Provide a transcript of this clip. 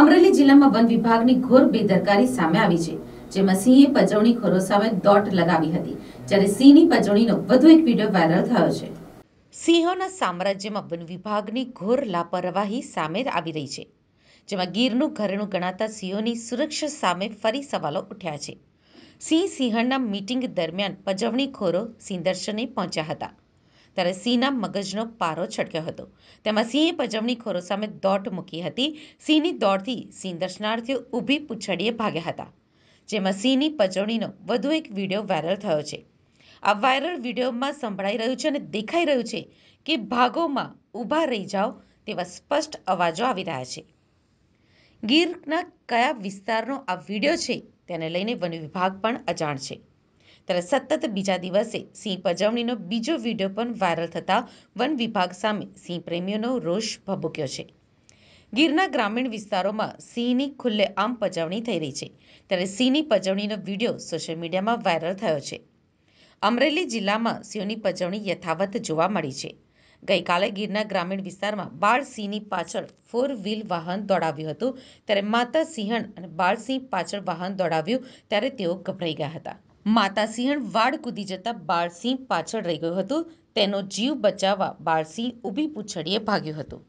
અમરેલી જિલ્લામાં વન વિભાગની ઘોર બેદરકારી સામે આવી છે જેમાં સિંહે પજવણીખોરો સામે દોટ લગાવી હતી જ્યારે સિંહની પજવણીનો વધુ એક વિડીયો વાયરલ થયો છે સિંહોના સામ્રાજ્યમાં વન વિભાગની ઘોર લાપરવાહી સામે આવી રહી છે જેમાં ગીરનું ઘરેણું ગણાતા સિંહોની સુરક્ષા સામે ફરી સવાલો ઉઠ્યા છે સિંહ સિંહણના મીટિંગ દરમિયાન પજવણીખોરો સિંહ દર્શને પહોંચ્યા હતા ત્યારે સિંહના મગજનો પારો છટક્યો હતો તેમાં સિંહે પજવણીખોરો સામે દોટ મૂકી હતી સિંહની દોડથી સિંહ દર્શનાર્થીઓ ઊભી પૂંછડીએ ભાગ્યા હતા જેમાં સિંહની પજવણીનો વધુ એક વિડીયો વાયરલ થયો છે આ વાયરલ વિડીયોમાં સંભળાઈ રહ્યું છે અને દેખાઈ રહ્યું છે કે ભાગોમાં ઊભા રહી જાઓ તેવા સ્પષ્ટ અવાજો આવી રહ્યા છે ગીરના કયા વિસ્તારનો આ વિડીયો છે તેને લઈને વન વિભાગ પણ અજાણ છે ત્યારે સતત બીજા દિવસે સિંહ પજવણીનો બીજો વિડીયો પણ વાયરલ થતાં વન વિભાગ સામે સિંહ પ્રેમીઓનો રોષ ભભૂક્યો છે ગીરના ગ્રામીણ વિસ્તારોમાં સિંહની ખુલ્લે આમ પજવણી થઈ રહી છે ત્યારે સિંહની પજવણીનો વિડીયો સોશિયલ મીડિયામાં વાયરલ થયો છે અમરેલી જિલ્લામાં સિંહોની પજવણી યથાવત જોવા મળી છે ગઈકાલે ગીરના ગ્રામીણ વિસ્તારમાં બાળ સિંહની પાછળ ફોર વ્હીલ વાહન દોડાવ્યું હતું ત્યારે માતા સિંહણ અને બાળસિંહ પાછળ વાહન દોડાવ્યું ત્યારે તેઓ ગભરાઈ ગયા હતા માતા સિંહ વાડ કૂદી જતાં બાળસિંહ પાછળ રહી ગયું હતું. તેનો જીવ બચાવવા બાળસિંહ ઊભી પૂંછડીએ ભાગ્યું હતું.